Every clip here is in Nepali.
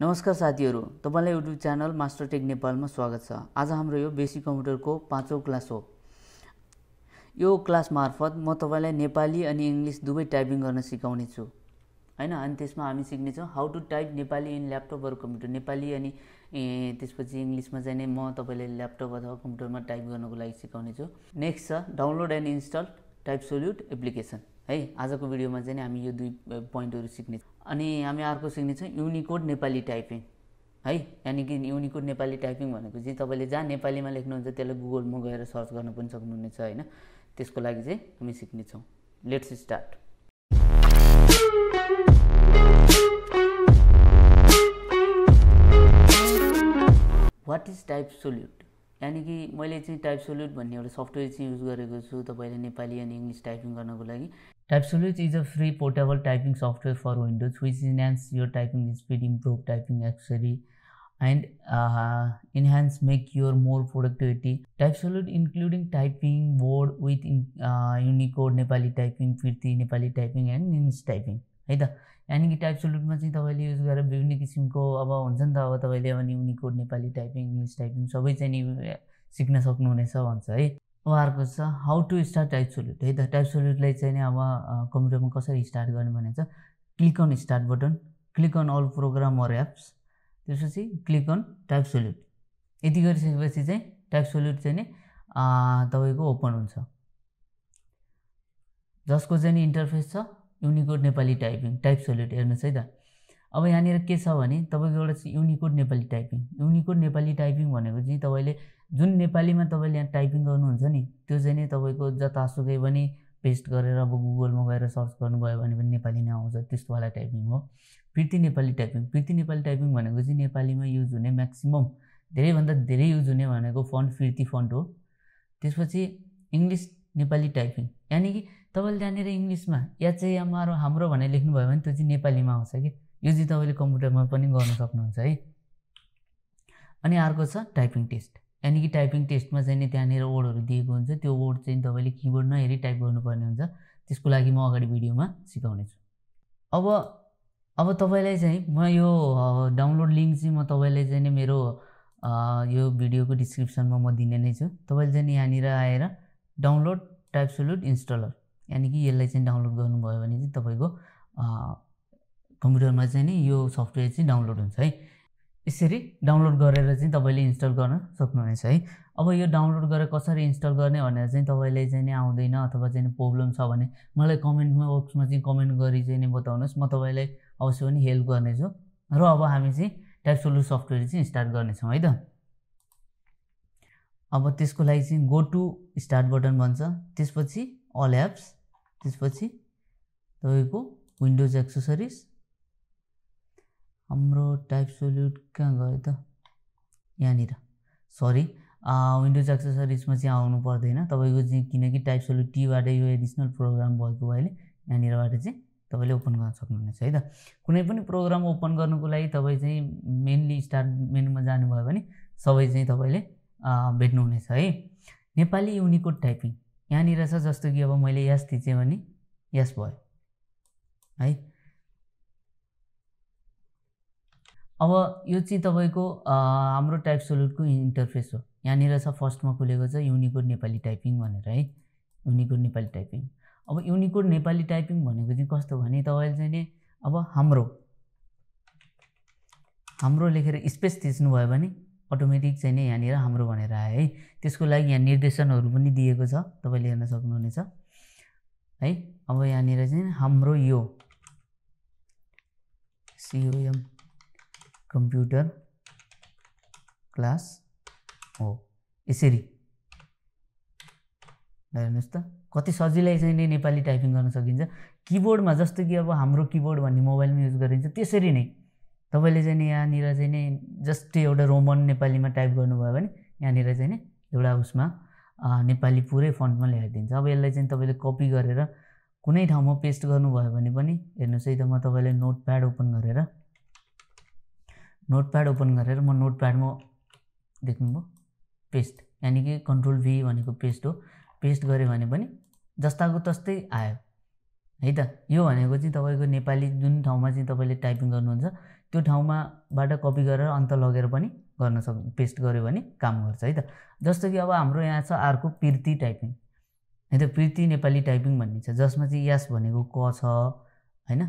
नमस्कार साथीहरू तपाईँलाई युट्युब च्यानल मास्टर टेक नेपालमा स्वागत छ आज हाम्रो यो बेसिक कम्प्युटरको पाँचौँ क्लास हो यो क्लास मार्फत म तपाईँलाई नेपाली अनि इङ्ग्लिस दुवै टाइपिङ गर्न सिकाउने छु होइन अनि त्यसमा हामी सिक्नेछौँ how to type Nepali in laptop अरू कम्प्युटर नेपाली अनि त्यसपछि इङ्ग्लिसमा चाहिँ नै म तपाईँले ल्यापटप अथवा कम्प्युटरमा टाइप गर्नको लागि सिकाउनेछु नेक्स्ट छ download and install type solute application है आजको भिडियोमा चाहिँ हामी यो दुई पोइन्टहरू सिक्ने अनि हामी अर्को सिक्ने सिक्नेछौँ युनिकोड नेपाली टाइपिङ है यानि कि युनिकोड नेपाली टाइपिङ भनेको चाहिँ तपाईँले जहाँ नेपालीमा लेख्नुहुन्छ त्यसलाई गुगलमा गएर सर्च गर्न पनि सक्नुहुनेछ होइन त्यसको लागि चाहिँ हामी सिक्नेछौँ let's start what is type solute यानि कि मैले चाहिँ टाइप सोल्युट भन्ने एउटा सफ्टवेयर चाहिँ युज गरेको छु तपाईँले नेपाली अनि इङ्ग्लिस टाइपिङ गर्नको लागि type solute is a free portable typing software for Windows which enhance your typing speed improve typing एक्सरी and enhance make your more productivity type solute including typing board with Unicode Nepali typing फिर्ती Nepali typing and English typing है त यानि कि टाइप सल्युटमा चाहिँ तपाईँले युज गरेर विभिन्न किसिमको अब हुन्छ नि त अब तपाईँले अनि code Nepali typing English typing सबै चाहिँ नि सिक्न सक्नुहुनेछ भन्छ है अब अर्को छ how to start type solute है त टाइप सल्युटलाई चाहिँ नि अब कम्प्युटरमा कसरी स्टार्ट गर्ने भने चाहिँ click on start button click on all program or apps त्यसपछि क्लिक अन टाइप सल्युट यति गरिसकेपछि चाहिँ टाइप सल्युट चाहिँ नि तपाईँको ओपन हुन्छ जसको चाहिँ नि इन्टरफेस छ Unicode Nepali typing type solute हेर्नुहोस् है त अब यहाँनिर के छ भने तपाईँको एउटा चाहिँ Unicode Nepali typing Unicode Nepali typing भनेको चाहिँ तपाईँले जुन नेपालीमा तपाईँले यहाँ टाइपिङ गर्नुहुन्छ नि त्यो चाहिँ नै तपाईँको जतासुकै पनि पेस्ट गरेर अब गुगलमा गएर सर्च गर्नुभयो भने पनि नेपाली नै आउँछ त्यस्तोवाला टाइपिङ हो कृति नेपाली टाइपिङ कृति नेपाली टाइपिङ भनेको चाहिँ नेपालीमा युज हुने म्याक्सिमम धेरैभन्दा धेरै युज हुने भनेको फन्ट फिर्ती फन्ट हो त्यसपछि इङ्ग्लिस नेपाली टाइपिङ यानि कि तपाईँले त्यहाँनिर इङ्ग्लिसमा या चाहिँ हाम्रो हाम्रो भनेर लेख्नुभयो भने त्यो चाहिँ नेपालीमा आउँछ कि यो चाहिँ तपाईँले कम्प्युटरमा पनि गर्न सक्नुहुन्छ है अनि अर्को छ टाइपिङ टेस्ट यानि कि टाइपिङ टेस्टमा चाहिँ नि त्यहाँनिर वर्डहरू दिएको हुन्छ त्यो वर्ड चाहिँ तपाईँले किबोर्ड नहेरी टाइप गर्नुपर्ने हुन्छ त्यसको लागि म अगाडि भिडियोमा सिकाउनेछु अब अब तपाईँलाई चाहिँ म यो डाउनलोड लिङ्क चाहिँ म तपाईँलाई चाहिँ नि मेरो यो भिडियोको डिस्क्रिप्सनमा म दिने नै छु तपाईँले चाहिँ यहाँनिर आएर डाउनलोड टाइप सोल्युट इन्स्टलर यानि कि यसलाई चाहिँ डाउनलोड गर्नुभयो भने चाहिँ तपाईँको कम्प्युटरमा चाहिँ नि यो सफ्टवेयर चाहिँ डाउनलोड हुन्छ है यसरी डाउनलोड गरेर चाहिँ तपाईँले इन्स्टल गर्न सक्नुहुनेछ है अब यो डाउनलोड गरेर कसरी इन्स्टल गर्ने भनेर चाहिँ तपाईँले चाहिँ नि आउँदैन अथवा चाहिँ प्रब्लम छ भने मलाई कमेन्टमा बक्समा चाहिँ कमेन्ट गरी चाहिँ नि बताउनुहोस् म तपाईँलाई अवश्य पनि हेल्प गर्नेछु र अब हामी चाहिँ टाइप सोल्युट सफ्टवेयर चाहिँ स्टार्ट गर्नेछौँ है त अब त्यसको लागि चाहिँ गो टु स्टार्ट बटन भन्छ त्यसपछि अल एप्स त्यसपछि तपाईँको विन्डोज एक्सेसरिज हाम्रो टाइप सोल्युट कहाँ गयो त यहाँनिर सरी विन्डोज एक्सेसरिजमा चाहिँ आउनु पर्दैन तपाईँको चाहिँ किनकि टाइप सोल्युट टीबाट यो एडिसनल प्रोग्राम भएको भएले यहाँनिरबाट चाहिँ तपाईँले ओपन गर्न सक्नुहुनेछ है त कुनै पनि प्रोग्राम ओपन गर्नुको लागि तपाईँ चाहिँ मेन्ली स्टार्ट मेनुमा जानुभयो भने सबै चाहिँ तपाईँले भेट्नुहुनेछ है नेपाली युनिकोड टाइपिङ यहाँनिर छ जस्तो कि अब मैले यस थिचेँ भने यस भयो है अब यो चाहिँ तपाईँको हाम्रो टाइप सोल्युटको इन्टरफेस हो यहाँनिर छ फर्स्टमा खुलेको छ युनिकोड नेपाली टाइपिङ भनेर है युनिकोड नेपाली टाइपिङ अब युनिकोड नेपाली टाइपिङ भनेको चाहिँ कस्तो भने तपाईँले चाहिँ नि अब हाम्रो हाम्रो लेखेर स्पेस थिच्नुभयो भने अटोमेटिक चाहिँ नै यहाँनिर हाम्रो भनेर आयो है त्यसको लागि यहाँ निर्देशनहरू पनि दिएको छ तपाईँले हेर्न सक्नुहुनेछ है अब यहाँनिर चाहिँ हाम्रो यो सिओएम कम्प्युटर क्लास हो यसरी हेर्नुहोस् त कति सजिलै चाहिँ नै नेपाली टाइपिङ गर्न सकिन्छ किबोर्डमा जस्तो कि अब हाम्रो किबोर्ड भन्ने मोबाइलमा युज गरिन्छ त्यसरी नै तपाईँले चाहिँ नि यहाँनिर चाहिँ नि जस्ट एउटा रोमन नेपालीमा टाइप गर्नुभयो भने यहाँनिर चाहिँ नि एउटा उसमा नेपाली पुरै फन्टमा ल्याइदिन्छ अब यसलाई चाहिँ तपाईँले कपी गरेर कुनै ठाउँमा पेस्ट गर्नुभयो भने पनि हेर्नुहोस् है त म तपाईँले नोटप्याड ओपन गरेर नोटप्याड ओपन गरेर म नोटप्याडमा प्याडमा देख्नुभयो पेस्ट यानि कि कन्ट्रोल भी भनेको पेस्ट हो पेस्ट गऱ्यो भने पनि जस्ताको तस्तै आयो है त यो भनेको चाहिँ तपाईँको नेपाली जुन ठाउँमा चाहिँ तपाईँले टाइपिङ गर्नुहुन्छ त्यो ठाउँमाबाट कपी गरेर अन्त लगेर पनि गर्न सक् पेस्ट गऱ्यो भने काम गर्छ है त जस्तो कि अब हाम्रो यहाँ छ अर्को पिर्ति टाइपिङ है त पिर्ति नेपाली टाइपिङ भन्ने छ जसमा चाहिँ यास भनेको क छ होइन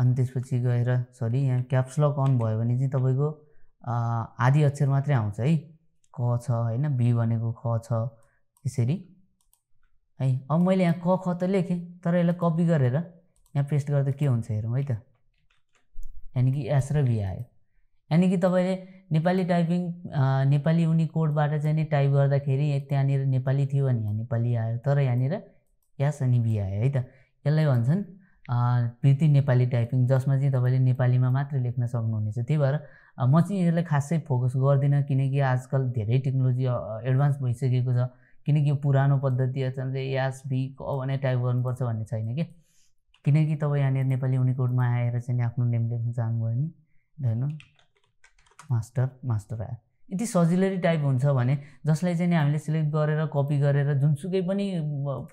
अनि त्यसपछि गएर सरी यहाँ क्याप्सलक अन भयो भने चाहिँ तपाईँको आदि अक्षर मात्रै आउँछ है क छ होइन बी भनेको ख छ यसरी है अब मैले यहाँ क ख त लेखेँ तर यसलाई कपी गरेर यहाँ पेस्ट गर्दा के हुन्छ हेरौँ है त यानि कि एस र भी आयो यानि कि तपाईँले नेपाली टाइपिङ नेपाली उनी कोडबाट चाहिँ नि टाइप गर्दाखेरि त्यहाँनिर नेपाली थियो अनि यहाँ नेपाली आयो तर यहाँनिर यास अनि बी आयो है त यसलाई भन्छन् प्रीति नेपाली टाइपिङ जसमा चाहिँ तपाईँले नेपालीमा मात्र लेख्न सक्नुहुनेछ त्यही भएर म चाहिँ यसलाई खासै फोकस गर्दिनँ किनकि आजकल धेरै टेक्नोलोजी एडभान्स भइसकेको छ किनकि यो पुरानो पद्धति चाहिँ यास बी क भने टाइप गर्नुपर्छ भन्ने छैन क्या किनकि तपाईँ यहाँनिर नेपाली युनिकोडमा आएर चाहिँ आफ्नो नेम लेख्न चाहनुभयो नि होइन मास्टर मास्टर आयो यति सजिलरी टाइप हुन्छ भने जसलाई चाहिँ हामीले सिलेक्ट गरेर कपी गरेर जुनसुकै पनि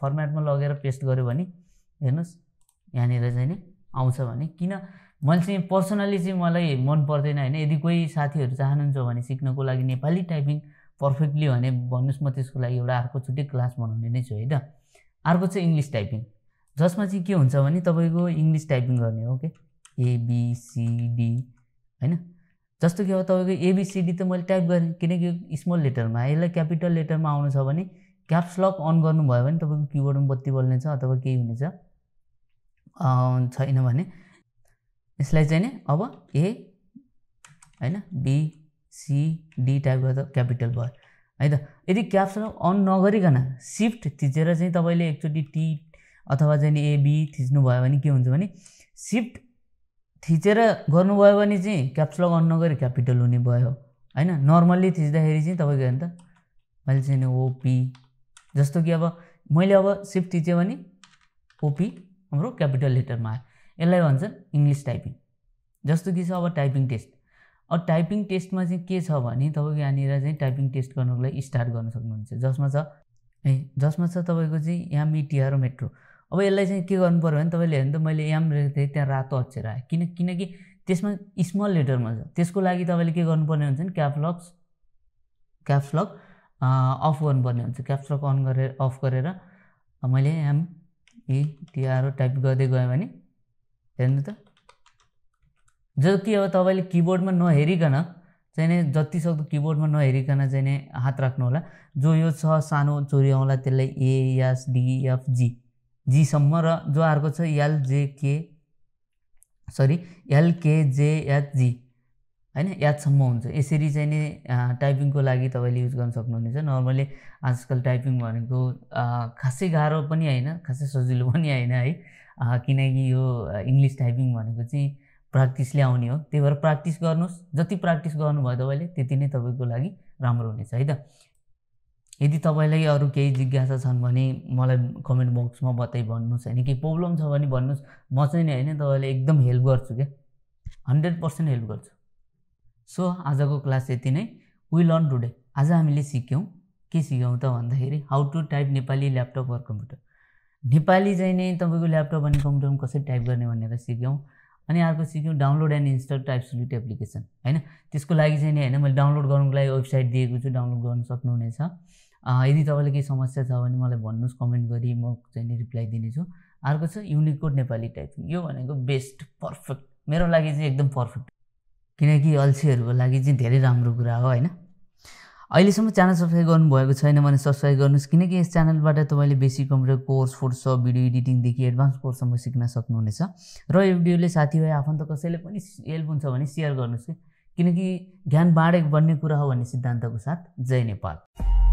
फर्मेटमा लगेर पेस्ट गऱ्यो भने हेर्नुहोस् यहाँनिर चाहिँ नि आउँछ भने किन मैले चाहिँ पर्सनली चाहिँ मलाई मन पर्दैन होइन यदि कोही साथीहरू चाहनुहुन्छ भने सिक्नको लागि नेपाली टाइपिङ पर्फेक्टली भने भन्नुहोस् म त्यसको लागि एउटा अर्को छुट्टै क्लास बनाउने नै छु है त अर्को चाहिँ इङ्ग्लिस टाइपिङ जसमा चाहिँ के हुन्छ भने तपाईँको इङ्ग्लिस टाइपिङ गर्ने हो ओके एबिसिडी होइन जस्तो के हो तपाईँको एबिसिडी त मैले टाइप गरेँ किनकि स्मल लेटरमा यसलाई क्यापिटल लेटरमा आउनु छ भने क्याप्स लक अन गर्नुभयो भने तपाईँको किबोर्डमा बत्ती बल्नेछ अथवा केही हुनेछ छैन भने यसलाई चाहिँ नि अब ए होइन डी टाइप गर्दा क्यापिटल भयो है त यदि क्याप्स लक अन नगरिकन सिफ्ट थिचेर चाहिँ तपाईँले एकचोटि टी अथवा चाहिँ एबी भयो भने के हुन्छ भने सिफ्ट थिचेर गर्नुभयो भने चाहिँ क्याप्सलक अन नगरी क्यापिटल हुने भयो होइन नर्मल्ली थिच्दाखेरि चाहिँ तपाईँको हेर्नु मैले चाहिँ ओपी जस्तो कि अब मैले अब सिफ्ट थिचेँ भने ओपी हाम्रो क्यापिटल लेटरमा आयो यसलाई भन्छन् इङ्ग्लिस टाइपिङ जस्तो कि छ अब टाइपिङ टेस्ट अब टाइपिङ टेस्टमा चाहिँ के छ भने तपाईँको यहाँनिर चाहिँ टाइपिङ टेस्ट गर्नुको लागि स्टार्ट गर्न सक्नुहुन्छ जसमा छ ए जसमा छ तपाईँको चाहिँ यहाँ मिटिआर मेट्रो अब यसलाई चाहिँ के गर्नु पऱ्यो भने तपाईँले हेर्नु त मैले एम लेखेको थिएँ त्यहाँ रातो अक्षर आयो किन किनकि त्यसमा स्मल लेटरमा छ त्यसको लागि तपाईँले के गर्नुपर्ने हुन्छ भने क्याप्लक्स क्याप्सलक अफ गर्नुपर्ने हुन्छ क्याप्सलक अन गरेर अफ गरेर मैले एम इ टिआरओ टाइप गर्दै गएँ भने हेर्नु त जो कि अब तपाईँले किबोर्डमा नहेरिकन चाहिँ जतिसक्दो किबोर्डमा नहेरिकन चाहिँ हात राख्नु होला जो यो छ सानो चोरी आउँला त्यसलाई ए जी e, जीसम्म र जो अर्को छ एलजेके सरी एलकेजेएचजी होइन याचसम्म हुन्छ यसरी चाहिँ नि टाइपिङको लागि तपाईँले युज गर्न सक्नुहुनेछ नर्मली आजकल टाइपिङ भनेको खासै गाह्रो पनि होइन खासै सजिलो पनि होइन है किनकि यो इङ्ग्लिस टाइपिङ भनेको चाहिँ प्र्याक्टिसले आउने हो त्यही भएर प्र्याक्टिस गर्नुहोस् जति प्र्याक्टिस गर्नुभयो तपाईँले त्यति नै तपाईँको लागि राम्रो हुनेछ है त यदि तपाईँलाई अरू केही जिज्ञासा छन् भने मलाई कमेन्ट बक्समा बताइ भन्नुहोस् होइन केही प्रब्लम छ भने भन्नुहोस् म चाहिँ नि होइन तपाईँले एकदम हेल्प गर्छु क्या हन्ड्रेड पर्सेन्ट हेल्प गर्छु सो आजको क्लास यति नै वी लर्न टुडे आज हामीले सिक्यौँ के सिक्यौँ त भन्दाखेरि how to type Nepali laptop or computer Nepali चाहिँ नै तपाईँको ल्यापटप अनि कम्प्युटरमा कसरी टाइप गर्ने भनेर सिक्यौँ अनि अर्को सिक्यौँ download and install type solute application होइन त्यसको लागि चाहिँ नि होइन मैले डाउनलोड गर्नुको लागि वेबसाइट दिएको छु डाउनलोड गर्नु सक्नुहुनेछ यदि तपाईँलाई केही समस्या छ भने मलाई भन्नुहोस् कमेन्ट गरी म चाहिँ नि रिप्लाई दिनेछु अर्को छ युनिकोड नेपाली टाइपिङ यो भनेको बेस्ट पर्फेक्ट मेरो लागि चाहिँ एकदम पर्फेक्ट किनकि अल्छीहरूको लागि चाहिँ धेरै राम्रो कुरा हो होइन अहिलेसम्म च्यानल सब्सक्राइब गर्नुभएको छैन भने सब्सक्राइब गर्नुहोस् किनकि यस च्यानलबाट तपाईँले बेसिक कम्प्युटर कोर्स फोर्स भिडियो एडिटिङदेखि एडभान्स कोर्ससम्म सिक्न सक्नुहुनेछ र यो भिडियोले साथीभाइ आफन्त कसैले पनि हेल्प हुन्छ भने सेयर गर्नुहोस् किनकि ज्ञान बाँडेको बन्ने कुरा हो भन्ने सिद्धान्तको साथ जय नेपाल